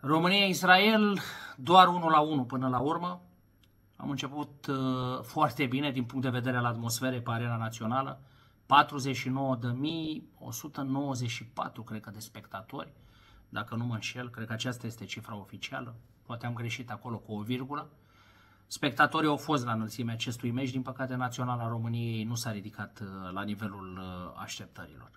România-Israel doar 1 la 1 până la urmă. Am început uh, foarte bine din punct de vedere al atmosferei pe arena națională. 49.194, cred că, de spectatori. Dacă nu mă înșel, cred că aceasta este cifra oficială. Poate am greșit acolo cu o virgulă. Spectatorii au fost la înălțimea acestui meci, din păcate Naționala României nu s-a ridicat uh, la nivelul uh, așteptărilor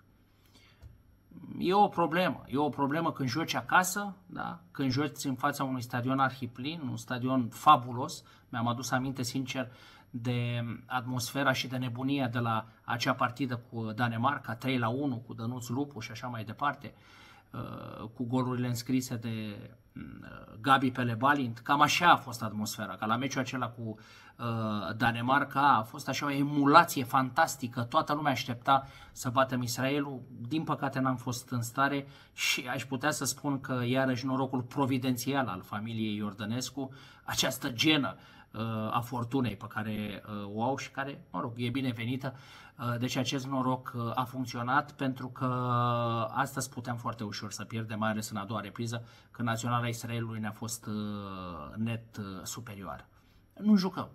e o problemă. E o problemă când joci acasă, da? când joci în fața unui stadion arhiplin, un stadion fabulos. Mi-am adus aminte, sincer, de atmosfera și de nebunia de la acea partidă cu Danemarca, 3 la 1 cu Dănuț Lupu și așa mai departe. Uh, Uh, cu golurile înscrise de mm, uh, Gabi Pelebalint. Cam așa a fost atmosfera, ca la meciul acela cu uh, Danemarca a fost așa o emulație fantastică, toată lumea aștepta să batem Israelul, din păcate n-am fost în stare și aș putea să spun că iarăși norocul providențial al familiei Iordănescu, această genă Uh, a fortunei pe care uh, o au și care, mă rog, e binevenită. Uh, deci acest noroc a funcționat pentru că astăzi putem foarte ușor să pierdem, mai ales în a doua repriză, când naționala Israelului ne-a fost net superioară. Nu jucăm.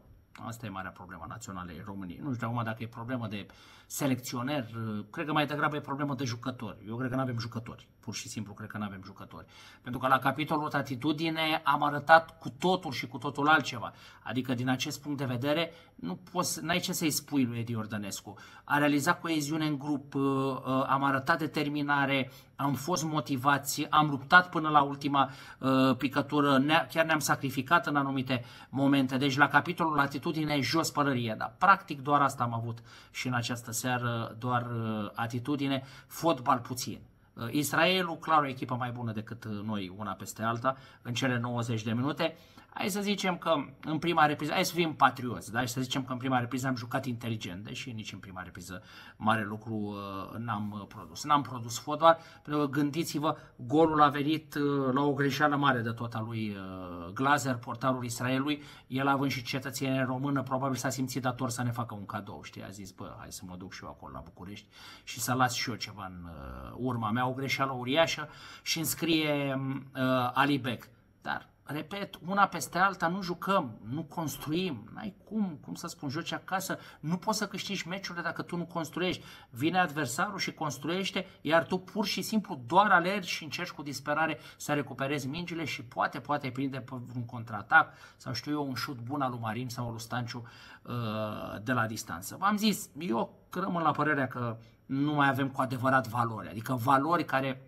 Asta e marea problema națională a României. Nu știu acum dacă e problemă de selecționer, cred că mai degrabă e problemă de jucători. Eu cred că nu avem jucători, pur și simplu cred că nu avem jucători. Pentru că la capitolul atitudine am arătat cu totul și cu totul altceva. Adică din acest punct de vedere nu poți, n-ai ce să-i spui lui Edi Ordănescu. A realizat coeziune în grup, uh, uh, am arătat determinare, am fost motivați, am luptat până la ultima uh, picătură, ne chiar ne-am sacrificat în anumite momente. Deci la capitolul atitudine jos părărie, dar practic doar asta am avut și în această seară, doar uh, atitudine, fotbal puțin. Uh, Israelul, clar, o echipă mai bună decât uh, noi, una peste alta, în cele 90 de minute. Hai să zicem că în prima repriză, hai să fim patrioți, da? să zicem că în prima repriză am jucat inteligent, deși nici în prima repriză mare lucru uh, n-am uh, produs. N-am produs fotbal, pentru că gândiți-vă, golul a venit uh, la o greșeală mare de tot a lui uh, Glazer, portarul Israelului. El având și cetățenie română, probabil s-a simțit dator să ne facă un cadou, știi? A zis, bă, hai să mă duc și eu acolo la București și să las și eu ceva în uh, urma mea, o greșeală uriașă și înscrie uh, Alibec. Dar repet, una peste alta, nu jucăm, nu construim, n-ai cum, cum să spun, joci acasă, nu poți să câștigi meciurile dacă tu nu construiești. Vine adversarul și construiește, iar tu pur și simplu doar alergi și încerci cu disperare să recuperezi mingile și poate, poate prinde un contraatac sau știu eu, un șut bun al lui Marin sau al lui Stanciu uh, de la distanță. V-am zis, eu rămân la părerea că nu mai avem cu adevărat valori, adică valori care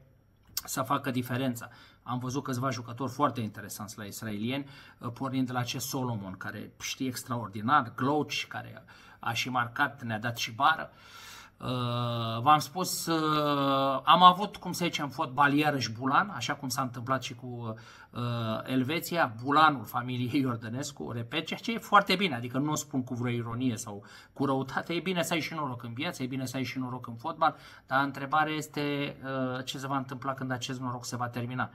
să facă diferența. Am văzut câțiva jucători foarte interesanți la israelieni, uh, pornind de la acest Solomon, care știe extraordinar, Gloci, care a și marcat, ne-a dat și bară. Uh, Uh, v-am spus, uh, am avut, cum să zicem, fotbal iarăși Bulan, așa cum s-a întâmplat și cu uh, Elveția, Bulanul familiei Iordănescu, repet, ceea ce e foarte bine, adică nu o spun cu vreo ironie sau cu răutate, e bine să ai și noroc în viață, e bine să ai și noroc în fotbal, dar întrebarea este ce se va întâmpla când acest noroc se va termina.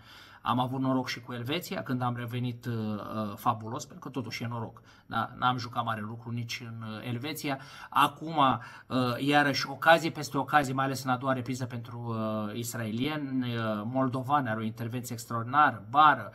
Am avut noroc și cu Elveția când am revenit uh, uh, fabulos, pentru că totuși e noroc. Da? N-am jucat mare lucru nici în uh, Elveția. Acum, uh, iarăși, ocazie peste ocazie, mai ales în a doua repriză pentru uh, israelieni. Uh, Moldovan are o intervenție extraordinară, bară,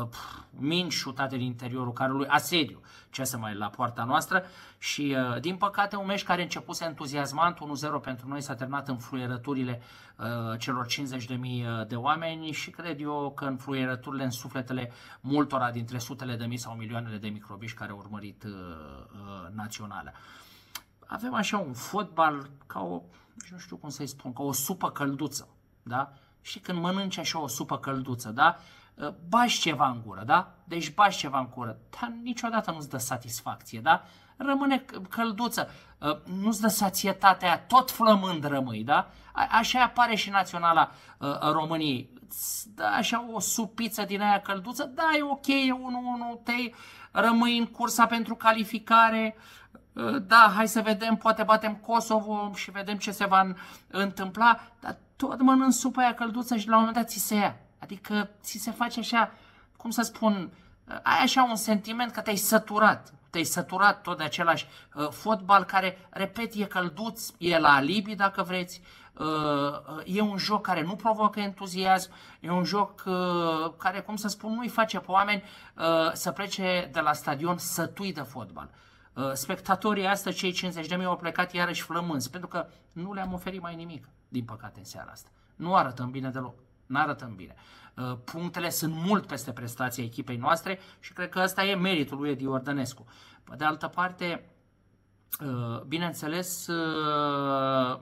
uh, pf, minci șutate din interiorul carului, asediu ce să mai la poarta noastră și uh, din păcate un meci care începuse entuziasmant 1-0 pentru noi s-a terminat în fluierăturile uh, celor 50.000 uh, de oameni și cred eu că în fluierăturile în sufletele multora dintre sutele de mii sau milioanele de microbiști care au urmărit națională. Avem așa un fotbal ca o, nu știu cum să-i spun, ca o supă călduță, da? Și când mănânci așa o supă călduță, da? Ă, bași ceva în gură, da? Deci bași ceva în gură, dar niciodată nu-ți dă satisfacție, da? Rămâne călduță, ă, nu-ți dă sațietatea, tot flămând rămâi, da? Așa apare și naționala ă, României. Da, așa o supiță din aia călduță, da, e ok, e 1-1, te rămâi în cursa pentru calificare, da, hai să vedem, poate batem Kosovo și vedem ce se va întâmpla, dar tot mănânc supa aia călduță și la un moment dat ți se ia Adică ți se face așa, cum să spun, uh, ai așa un sentiment că te-ai săturat. Te-ai săturat tot de același uh, fotbal care, repet, e călduț, e la alibi dacă vreți, uh, uh, e un joc care nu provoacă entuziasm, e un joc uh, care, cum să spun, nu-i face pe oameni uh, să plece de la stadion sătui de fotbal. Uh, spectatorii astăzi, cei 50 de mii, au plecat iarăși flămânzi, pentru că nu le-am oferit mai nimic, din păcate, în seara asta. Nu arătăm bine deloc nu arătăm bine. Uh, punctele sunt mult peste prestația echipei noastre și cred că ăsta e meritul lui Edi Ordănescu. Pe de altă parte, uh, bineînțeles, uh,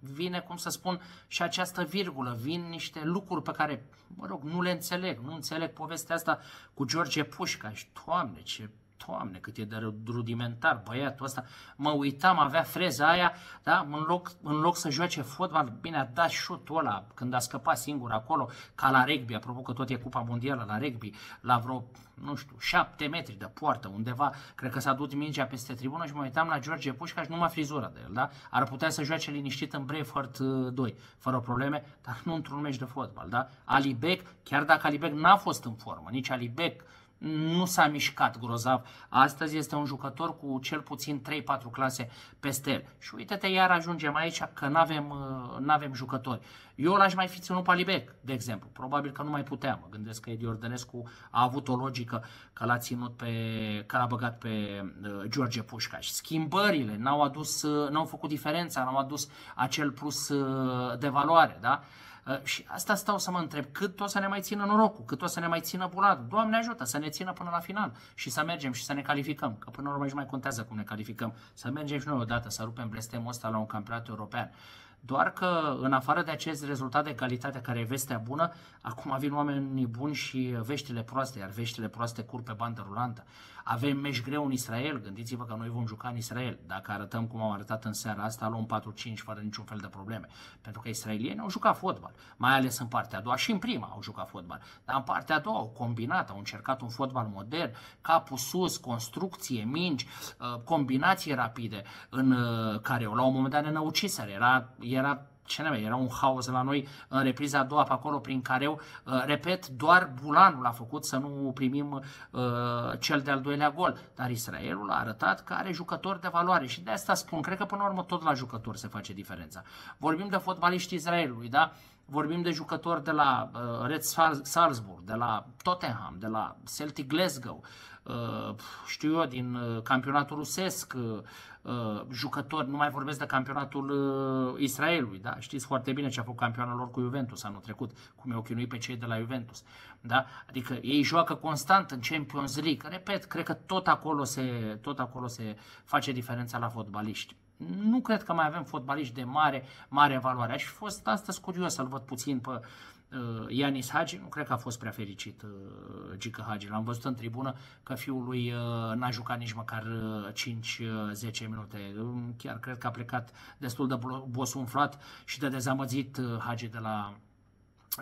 vine, cum să spun, și această virgulă, vin niște lucruri pe care, mă rog, nu le înțeleg, nu înțeleg povestea asta cu George Pușca și, doamne, ce Doamne, cât e de rudimentar băiatul ăsta. Mă uitam, avea freza aia, da? în, loc, în loc să joace fotbal, bine a dat șutul ăla când a scăpat singur acolo, ca la rugby, apropo că tot e Cupa Mondială la rugby, la vreo, nu știu, șapte metri de poartă, undeva, cred că s-a dus mingea peste tribună și mă uitam la George și numai frizura de el, da? Ar putea să joace liniștit în Braveheart uh, 2, fără probleme, dar nu într-un meci de fotbal, da? Alibec, chiar dacă Alibec n-a fost în formă, nici Alibek, nu s-a mișcat grozav. Astăzi este un jucător cu cel puțin 3-4 clase peste el. Și uite-te, iar ajungem aici că nu avem uh, n-avem jucători. Eu l-aș mai fi ținut Palibec, de exemplu. Probabil că nu mai puteam. Mă gândesc că Edi Ordănescu a avut o logică că l-a ținut pe, că l-a băgat pe uh, George Și Schimbările n-au adus, uh, n-au făcut diferența, n-au adus acel plus de valoare, da? Uh, și asta stau să mă întreb, cât o să ne mai țină norocul, cât o să ne mai țină bulat. Doamne ajută să ne țină până la final și să mergem și să ne calificăm, că până la urmă și mai contează cum ne calificăm. Să mergem și noi odată, să rupem blestemul ăsta la un campionat european. Doar că, în afară de acest rezultat de calitate care e vestea bună, acum vin oamenii buni și veștile proaste, iar veștile proaste cur pe bandă rulantă. Avem meci greu în Israel, gândiți-vă că noi vom juca în Israel. Dacă arătăm cum am arătat în seara asta, luăm 4-5 fără niciun fel de probleme. Pentru că israelieni au jucat fotbal, mai ales în partea a doua și în prima au jucat fotbal. Dar în partea a doua au combinat, au încercat un fotbal modern, capul sus, construcție, mingi, uh, combinații rapide, în uh, care la un moment dat ne uciseră. Era, era ce ne era un haos la noi în repriza a doua pe acolo prin care eu, uh, repet, doar Bulanul a făcut să nu primim uh, cel de-al doilea gol. Dar Israelul a arătat că are jucători de valoare și de asta spun, cred că până la urmă tot la jucători se face diferența. Vorbim de fotbaliști Israelului, da? Vorbim de jucători de la uh, Red Salzburg, de la Tottenham, de la Celtic Glasgow, uh, știu eu, din uh, campionatul rusesc, uh, Uh, jucători, nu mai vorbesc de campionatul uh, Israelului, da? Știți foarte bine ce a făcut campionul lor cu Juventus anul trecut, cum i-au chinuit pe cei de la Juventus, da? Adică ei joacă constant în Champions League, repet, cred că tot acolo se, tot acolo se face diferența la fotbaliști nu cred că mai avem fotbaliști de mare, mare valoare. Aș fi fost astăzi curios să-l văd puțin pe uh, Ianis Hagi. Nu cred că a fost prea fericit uh, Gică Hagi. L-am văzut în tribună că fiul lui uh, n-a jucat nici măcar uh, 5-10 uh, minute. Chiar cred că a plecat destul de bosunflat și de dezamăgit uh, Hagi de la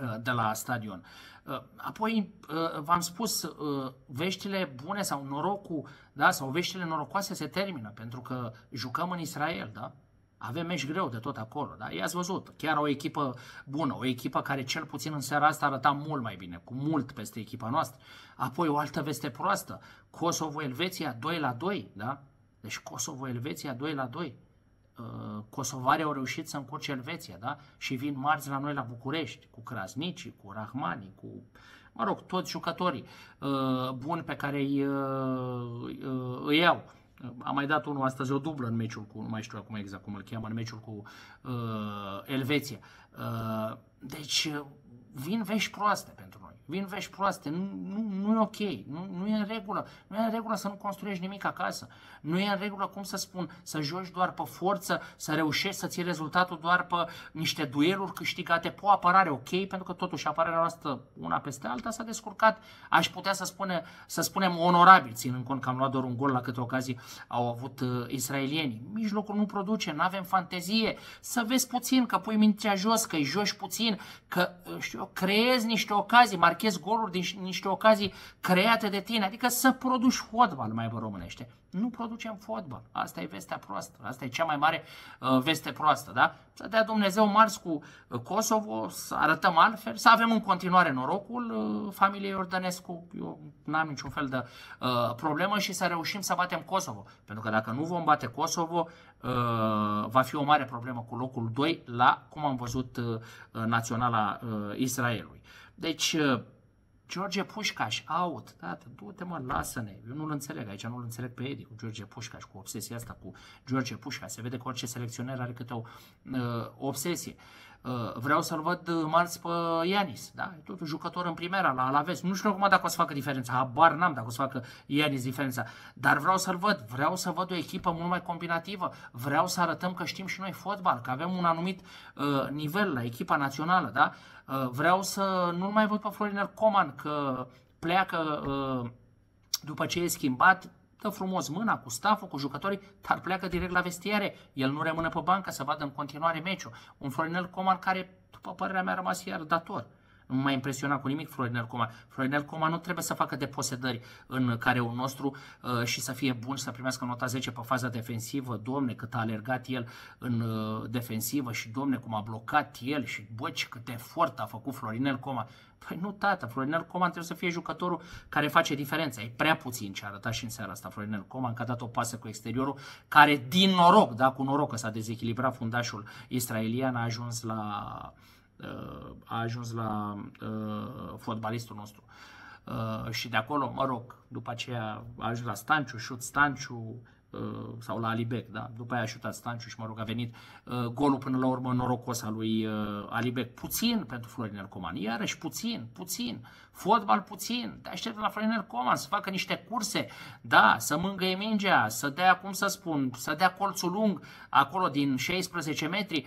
Uh, de la stadion. Uh, apoi, uh, v-am spus, veștile bune sau norocul, da, sau veștile norocoase se termină, pentru că jucăm în Israel, da? Avem meci greu de tot acolo, da? I-ați văzut, chiar o echipă bună, o echipă care cel puțin în seara asta arăta mult mai bine, cu mult peste echipa noastră. Apoi o altă veste proastă, Kosovo-Elveția 2 la 2, da? Deci Kosovo-Elveția 2 la 2. Uh, kosovare au reușit să încurce Elveția, da? Și vin marți la noi la București, cu Krasnici, cu Rahmani, cu, mă rog, toți jucătorii uh, buni pe care îi, uh, uh, îi iau. Am mai dat unul astăzi o dublă în meciul cu, nu mai știu acum exact cum îl cheamă, în meciul cu uh, Elveția. Uh, deci, uh, vin vești proaste pentru vin vești proaste, nu, nu, nu e ok, nu, nu e în regulă. Nu e în regulă să nu construiești nimic acasă. Nu e în regulă, cum să spun, să joci doar pe forță, să reușești să ții rezultatul doar pe niște dueluri câștigate, pe o apărare ok, pentru că totuși apărarea noastră, una peste alta, s-a descurcat, aș putea să, spune, să spunem onorabil, ținând cont că am luat doar un gol la câte ocazii au avut uh, israelienii. Mijlocul nu produce, nu avem fantezie, să vezi puțin, că pui mintea jos, că îi joci puțin, că uh, știu, creezi niște ocazii, marchezi goluri din niște ocazii create de tine, adică să produci fotbal mai vă românește. Nu producem fotbal. Asta e vestea proastă. Asta e cea mai mare uh, veste proastă, da? Să dea Dumnezeu mars cu uh, Kosovo, să arătăm altfel, să avem în continuare norocul uh, familiei Ordănescu. Eu n-am niciun fel de uh, problemă și să reușim să batem Kosovo. Pentru că dacă nu vom bate Kosovo, uh, va fi o mare problemă cu locul 2 la, cum am văzut, uh, Naționala uh, Israelului. Deci, uh, George Pușcaș, out, tată, du-te mă, lasă-ne. Eu nu-l înțeleg, aici nu-l înțeleg pe Edi cu George Pușcaș, cu obsesia asta cu George Pușcaș. Se vede că orice selecționer are câte o uh, obsesie. Uh, Uh, vreau să-l văd uh, marți pe Ianis, da? E un jucător în primera la Alaves. Nu știu acum dacă o să facă diferența, habar n-am dacă o să facă Ianis diferența, dar vreau să-l văd, vreau să văd o echipă mult mai combinativă, vreau să arătăm că știm și noi fotbal, că avem un anumit uh, nivel la echipa națională, da? Uh, vreau să nu mai văd pe Florinel Coman că pleacă uh, după ce e schimbat, dă frumos mâna cu staful, cu jucătorii, dar pleacă direct la vestiare. El nu rămâne pe bancă să vadă în continuare meciul. Un Florinel Coman care, după părerea mea, a rămas iar dator nu m-a impresionat cu nimic Florinel Coman. Florinel Coman nu trebuie să facă deposedări în un nostru uh, și să fie bun și să primească nota 10 pe faza defensivă. Domne, cât a alergat el în uh, defensivă și domne, cum a blocat el și băci, cât efort a făcut Florinel Coman. Păi nu, tată, Florinel Coman trebuie să fie jucătorul care face diferența. E prea puțin ce a arătat și în seara asta Florinel Coman, că a dat o pasă cu exteriorul, care din noroc, da, cu noroc că s-a dezechilibrat fundașul israelian, a ajuns la Uh, a ajuns la uh, fotbalistul nostru. Uh, și de acolo, mă rog, după aceea a ajuns la Stanciu, Șut Stanciu, Uh, sau la Alibec, da? după aia a șutat Stanciu și mă rog a venit uh, golul până la urmă norocos al lui uh, Alibec. Puțin pentru Florinel Coman, iarăși puțin, puțin, fotbal puțin, te aștept la Florinel Coman să facă niște curse, da, să mângăie mingea, să dea, cum să spun, să dea colțul lung acolo din 16 metri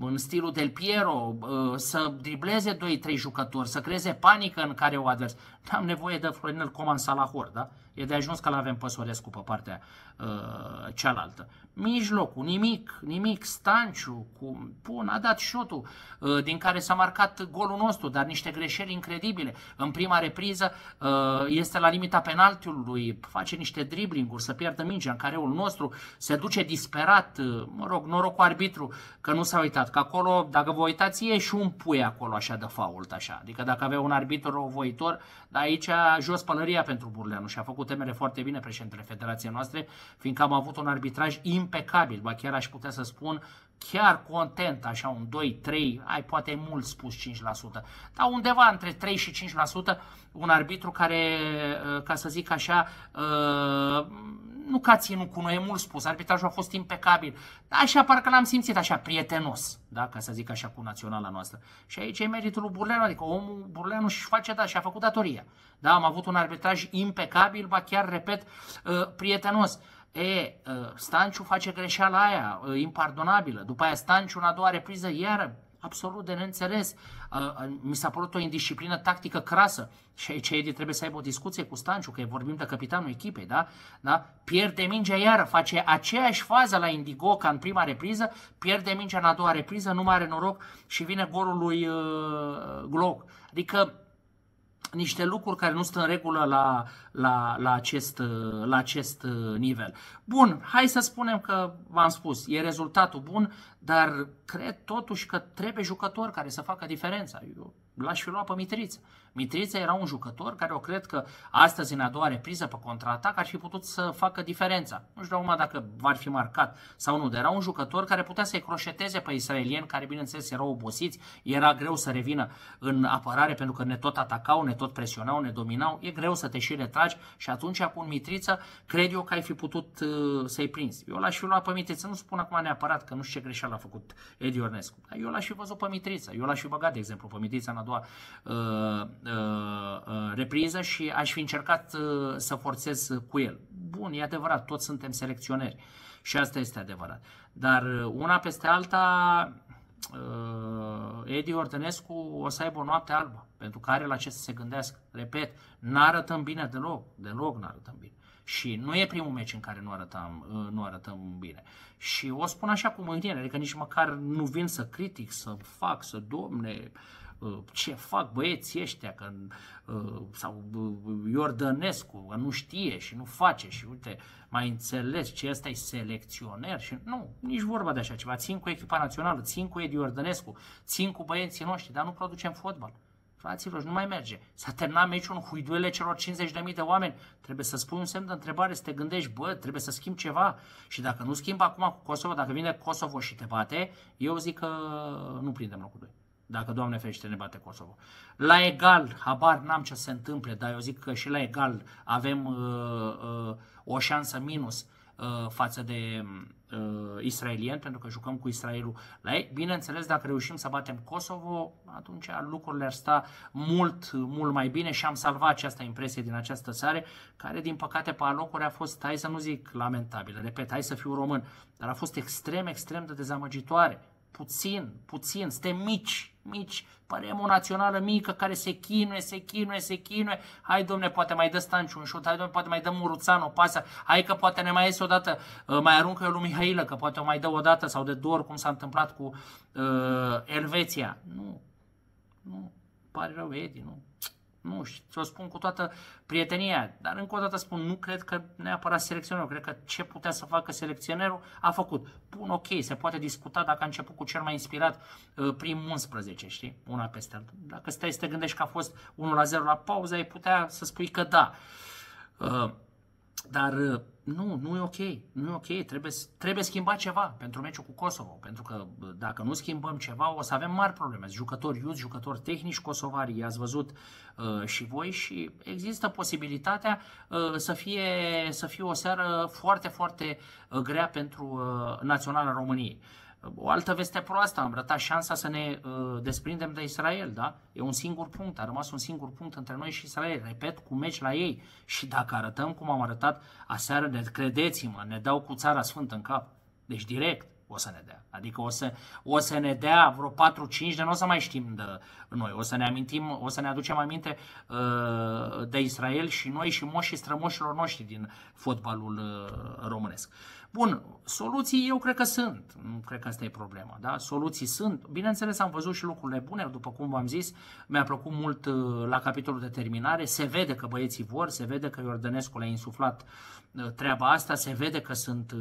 în stilul Del Piero, să dribleze 2-3 jucători, să creeze panică în care o advers. am nevoie de Florinel Coman Salahor, da? E de ajuns că l-avem pe Sorescu pe partea uh, cealaltă. Mijlocul, nimic, nimic, Stanciu, cu, bun, a dat șutul uh, din care s-a marcat golul nostru, dar niște greșeli incredibile. În prima repriză uh, este la limita penaltiului, face niște driblinguri, să pierdă mingea în careul nostru, se duce disperat, uh, mă rog, noroc cu arbitru că nu s-a uitat, că acolo, dacă vă uitați, e și un pui acolo așa de fault, așa. Adică dacă avea un arbitru voitor, dar aici a jos pălăria pentru Burleanu și a făcut făcut temele foarte bine președintele Federației noastre, fiindcă am avut un arbitraj impecabil, ba chiar aș putea să spun chiar content, așa un 2-3, ai poate mult spus 5%, dar undeva între 3 și 5% un arbitru care, uh, ca să zic așa, uh, nu că a ținut cu noi, e mult spus, arbitrajul a fost impecabil. Așa da, parcă l-am simțit așa prietenos, da? ca să zic așa cu naționala noastră. Și aici e meritul lui Burleanu, adică omul Burleanu și face, da, și a făcut datoria. Da, am avut un arbitraj impecabil, ba chiar, repet, uh, prietenos. E, uh, Stanciu face greșeala aia, uh, impardonabilă. După aia Stanciu, în a doua repriză, iară, absolut de neînțeles. Mi s-a părut o indisciplină tactică crasă și aici Edi trebuie să aibă o discuție cu Stanciu, că vorbim de capitanul echipei, da? da? Pierde mingea iară, face aceeași fază la Indigo ca în prima repriză, pierde mingea în a doua repriză, nu mai are noroc și vine golul lui uh, Glock. Adică niște lucruri care nu stă în regulă la, la, la, acest, la acest nivel. Bun, hai să spunem că, v-am spus, e rezultatul bun, dar cred totuși că trebuie jucători care să facă diferența. Eu l-aș fi luat pe Mitriță. Mitrița era un jucător care eu cred că astăzi, în a doua repriză pe contraatac, ar fi putut să facă diferența. Nu știu acum dacă v-ar fi marcat sau nu, dar era un jucător care putea să-i croșeteze pe israelieni, care bineînțeles erau obosiți, era greu să revină în apărare pentru că ne tot atacau, ne tot presionau, ne dominau, e greu să te și retragi și atunci cu un Mitriță cred eu că ai fi putut uh, să-i prinzi. Eu l-aș fi luat pe Mitriță, nu spun acum neapărat că nu știu ce greșeală a făcut Edi Ornescu, dar eu l-aș fi văzut pe Mitriță, eu l-aș fi băgat, de exemplu, pe Mitriță în a doua uh, Uh, uh, repriză și aș fi încercat uh, să forțez cu el. Bun, e adevărat, toți suntem selecționeri și asta este adevărat. Dar una peste alta, Edi Ordănescu o să aibă o noapte albă, pentru că are la ce să se gândească. Repet, nu arătăm bine deloc, deloc nu arătăm bine. Și nu e primul meci în care nu arătăm, nu arătăm bine. Și o spun așa cu mândrie, adică nici măcar nu vin să critic, să fac, să domne, uh, Uh, ce fac băieții ăștia, că, uh, sau uh, Iordănescu, că nu știe și nu face și uite, mai înțeles ce ăsta e selecționer și nu, nici vorba de așa ceva. Țin cu echipa națională, țin cu Edi Iordănescu, țin cu băieții noștri, dar nu producem fotbal. Fraților, nu mai merge. S-a terminat aici un huiduele celor 50.000 de oameni. Trebuie să spui un semn de întrebare, să te gândești, bă, trebuie să schimb ceva. Și dacă nu schimb acum cu Kosovo, dacă vine Kosovo și te bate, eu zic că nu prindem locul 2. Dacă, Doamne fește ne bate Kosovo. La egal, habar n-am ce se întâmple, dar eu zic că și la egal avem uh, uh, o șansă minus uh, față de uh, israelieni, pentru că jucăm cu Israelul la ei. Bineînțeles, dacă reușim să batem Kosovo, atunci lucrurile ar sta mult, mult mai bine și am salvat această impresie din această țară, care, din păcate, pe alocuri a fost, hai să nu zic lamentabilă, repet, hai să fiu român, dar a fost extrem, extrem de dezamăgitoare puțin, puțin, suntem mici, mici, părem o națională mică care se chinuie, se chinuie, se chinuie, hai domne, poate mai dă Stanciu un șut, hai domne, poate mai dă Muruțan o pasă, hai că poate ne mai iese o dată, uh, mai aruncă eu lui Mihailă, că poate o mai dă o dată sau de două ori, cum s-a întâmplat cu uh, Elveția. Nu, nu, pare rău Edi, nu, nu știu, ți-o spun cu toată prietenia, dar încă o dată spun, nu cred că neapărat selecționerul, cred că ce putea să facă selecționerul a făcut. Bun, ok, se poate discuta dacă a început cu cel mai inspirat uh, prim 11, știi, una peste alta. Dacă stai să te gândești că a fost 1 la 0 la pauză, ai putea să spui că da. Uh, dar uh, nu, nu e ok, nu e ok, trebuie, trebuie schimbat ceva pentru meciul cu Kosovo, pentru că dacă nu schimbăm ceva o să avem mari probleme, jucători iuți, jucători tehnici kosovari, i-ați văzut uh, și voi și există posibilitatea uh, să, fie, să fie o seară foarte, foarte uh, grea pentru uh, Naționala României. Uh, o altă veste proastă, am ratat șansa să ne uh, desprindem de Israel, da? E un singur punct, a rămas un singur punct între noi și Israel, repet, cu meci la ei. Și dacă arătăm cum am arătat aseară, ne, credeți-mă, ne dau cu țara sfântă în cap. Deci direct o să ne dea. Adică o să, o să ne dea vreo 4-5 de nu o să mai știm de noi. O să ne amintim, o să ne aducem aminte uh, de Israel și noi și moșii strămoșilor noștri din fotbalul uh, românesc. Uh, Bun, soluții eu cred că sunt. Nu cred că asta e problema, da? Soluții sunt. Bineînțeles, am văzut și lucrurile bune, după cum v-am zis. Mi-a plăcut mult uh, la capitolul de terminare. Se vede că băieții vor, se vede că Iordănescu le-a insuflat uh, treaba asta, se vede că sunt uh,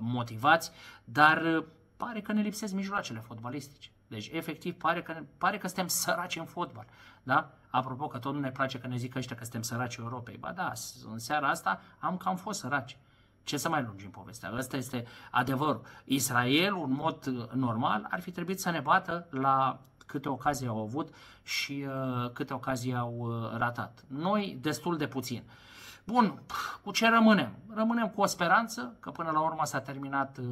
motivați, dar pare că ne lipsesc mijloacele fotbalistice. Deci, efectiv, pare că, pare că suntem săraci în fotbal. Da? Apropo, că tot nu ne place că ne zic ăștia că suntem săraci Europei. Ba da, în seara asta am cam fost săraci. Ce să mai lungim povestea? Ăsta este adevărul. Israelul, în mod uh, normal, ar fi trebuit să ne bată la câte ocazii au avut și uh, câte ocazii au uh, ratat. Noi, destul de puțin. Bun, cu ce rămânem? Rămânem cu o speranță că până la urmă s-a terminat uh,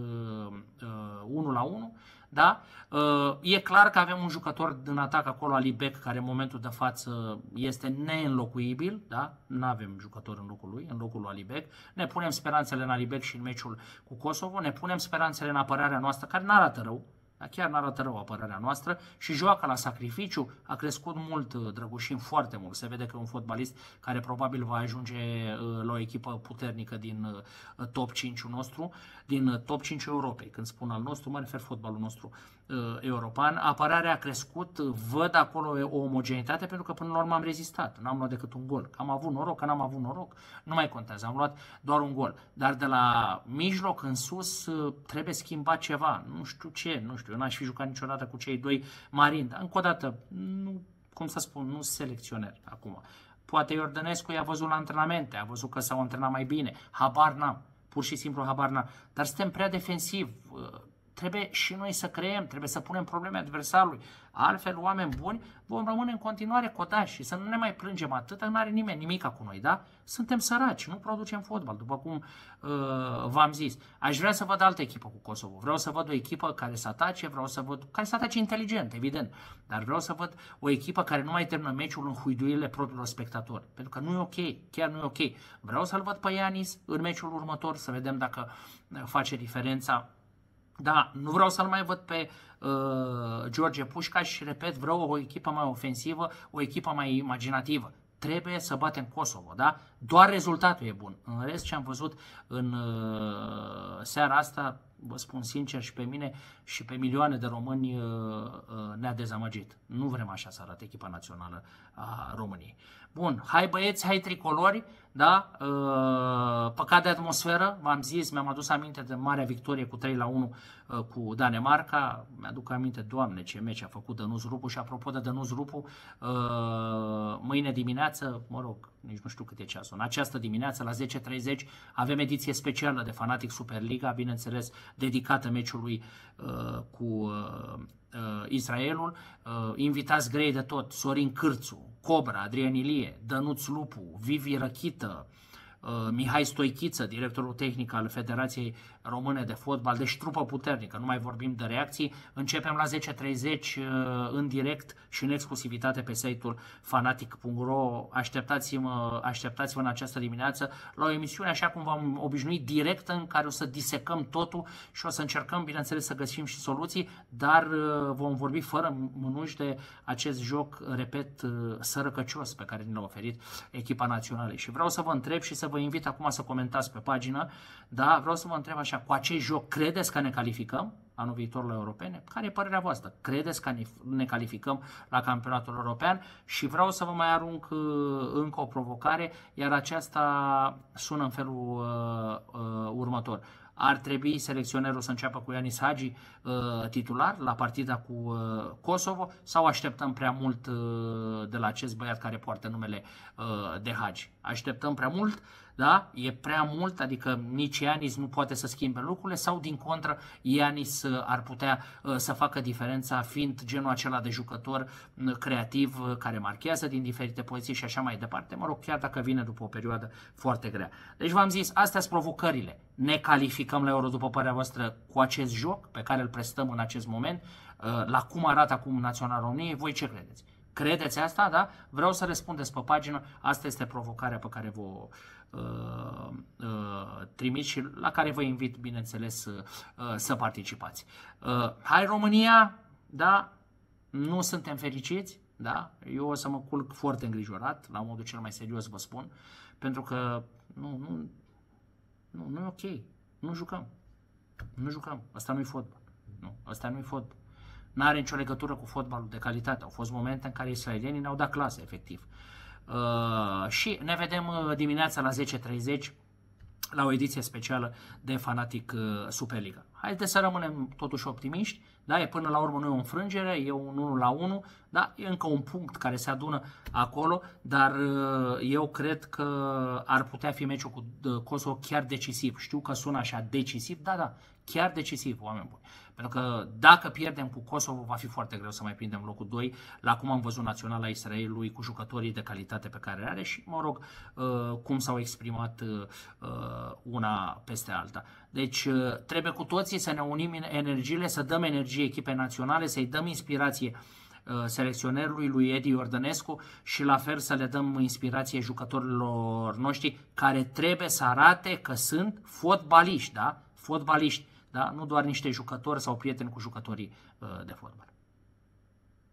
uh, 1 la 1. Da? Uh, e clar că avem un jucător în atac acolo, Alibec, care în momentul de față este neînlocuibil. Da? Nu avem jucător în locul lui, în locul lui Alibec. Ne punem speranțele în Alibec și în meciul cu Kosovo. Ne punem speranțele în apărarea noastră, care nu arată rău. Dar chiar nu arată rău apărarea noastră și joacă la sacrificiu a crescut mult, uh, Drăgușin, foarte mult. Se vede că e un fotbalist care probabil va ajunge uh, la o echipă puternică din uh, top 5 nostru, din top 5 Europei. Când spun al nostru, mă refer fotbalul nostru Uh, european, apărarea a crescut, văd acolo o omogenitate pentru că până la urmă am rezistat, n-am luat decât un gol. Am avut noroc, că n-am avut noroc, nu mai contează, am luat doar un gol. Dar de la mijloc în sus uh, trebuie schimbat ceva, nu știu ce, nu știu, eu n-aș fi jucat niciodată cu cei doi marini, dar încă o dată, nu, cum să spun, nu selecționer acum. Poate Iordănescu i-a văzut la antrenamente, a văzut că s-au antrenat mai bine, habar n-am, pur și simplu habar n-am. Dar suntem prea defensiv, uh, Trebuie și noi să creăm, trebuie să punem probleme adversarului. Altfel, oameni buni, vom rămâne în continuare cotași și să nu ne mai plângem atât, nu are nimeni nimica cu noi, da? Suntem săraci, nu producem fotbal, după cum uh, v-am zis. Aș vrea să văd altă echipă cu Kosovo. Vreau să văd o echipă care să atace, vreau să văd, care să atace inteligent, evident, dar vreau să văd o echipă care nu mai termină meciul în huiduirile propriilor spectatori, pentru că nu e ok, chiar nu e ok. Vreau să-l văd pe Ianis în meciul următor, să vedem dacă uh, face diferența da, nu vreau să-l mai văd pe uh, George și repet, vreau o echipă mai ofensivă, o echipă mai imaginativă trebuie să batem Kosovo, da? Doar rezultatul e bun. În rest, ce am văzut în uh, seara asta, vă spun sincer și pe mine și pe milioane de români uh, uh, ne-a dezamăgit. Nu vrem așa să arate echipa națională a României. Bun, hai băieți, hai tricolori, uh, da? Uh, păcat de atmosferă, v-am zis, mi-am adus aminte de marea victorie cu 3 la 1 uh, cu Danemarca, mi-aduc aminte, Doamne, ce meci a făcut Dănuț Rupu și apropo de Dănuț Rupu, uh, mâine dimineață, mă rog, nici nu știu cât e ceasul, în această dimineață la 10.30 avem ediție specială de Fanatic Superliga, bineînțeles, dedicată meciului cu uh, Israelul, uh, invitați grei de tot, Sorin Cârțu, Cobra, Adrian Ilie, Dănuț Lupu, Vivi Răchită, uh, Uh, Mihai Stoichiță, directorul tehnic al Federației Române de Fotbal, deci trupă puternică, nu mai vorbim de reacții. Începem la 10.30 uh, în direct și în exclusivitate pe site-ul fanatic.ro. Așteptați-mă, așteptați în această dimineață la o emisiune, așa cum v-am obișnuit, direct în care o să disecăm totul și o să încercăm, bineînțeles, să găsim și soluții, dar uh, vom vorbi fără mânuși de acest joc, repet, sărăcăcios pe care ne-l-a oferit echipa națională. Și vreau să vă întreb și să vă vă invit acum să comentați pe pagină, dar vreau să vă întreb așa, cu acest joc credeți că ne calificăm anul viitor la europene? Care e părerea voastră? Credeți că ne calificăm la campionatul european? Și vreau să vă mai arunc uh, încă o provocare, iar aceasta sună în felul uh, uh, următor ar trebui selecționerul să înceapă cu Ianis Hagi uh, titular la partida cu uh, Kosovo sau așteptăm prea mult uh, de la acest băiat care poartă numele uh, de Hagi? Așteptăm prea mult da? e prea mult, adică nici Ianis nu poate să schimbe lucrurile sau din contră Ianis uh, ar putea uh, să facă diferența fiind genul acela de jucător mm, creativ uh, care marchează din diferite poziții și așa mai departe. Mă rog, chiar dacă vine după o perioadă foarte grea. Deci v-am zis, astea sunt provocările. Ne calificăm la Euro după părerea voastră cu acest joc pe care îl prestăm în acest moment, la cum arată acum Național României, voi ce credeți? Credeți asta, da? Vreau să răspundeți pe pagină. Asta este provocarea pe care vă uh, uh, trimit și la care vă invit, bineînțeles, uh, uh, să participați. Uh, hai România, da? Nu suntem fericiți, da? Eu o să mă culc foarte îngrijorat, la modul cel mai serios vă spun, pentru că nu, nu, nu, nu e ok. Nu jucăm. Nu jucăm. Asta nu-i fotbal. Nu. Asta nu-i fotbal. Nu are nicio legătură cu fotbalul de calitate. Au fost momente în care israelienii ne-au dat clase, efectiv. Uh, și ne vedem uh, dimineața la 10.30 la o ediție specială de Fanatic uh, Superliga. Haideți să rămânem totuși optimiști, da? E până la urmă nu e o înfrângere, e un 1 la 1, da? E încă un punct care se adună acolo, dar uh, eu cred că ar putea fi meciul cu uh, Kosovo chiar decisiv. Știu că sună așa decisiv, da, da, chiar decisiv, oameni buni. Pentru că dacă pierdem cu Kosovo, va fi foarte greu să mai prindem locul 2, la cum am văzut naționala Israelului cu jucătorii de calitate pe care le are și, mă rog, uh, cum s-au exprimat una peste alta. Deci trebuie cu toții să ne unim energiile, să dăm energie echipei naționale, să-i dăm inspirație uh, Uh, selecționerului lui Edi Ordănescu și la fel să le dăm inspirație jucătorilor noștri care trebuie să arate că sunt fotbaliști, da? Fotbaliști, da? Nu doar niște jucători sau prieteni cu jucătorii uh, de fotbal.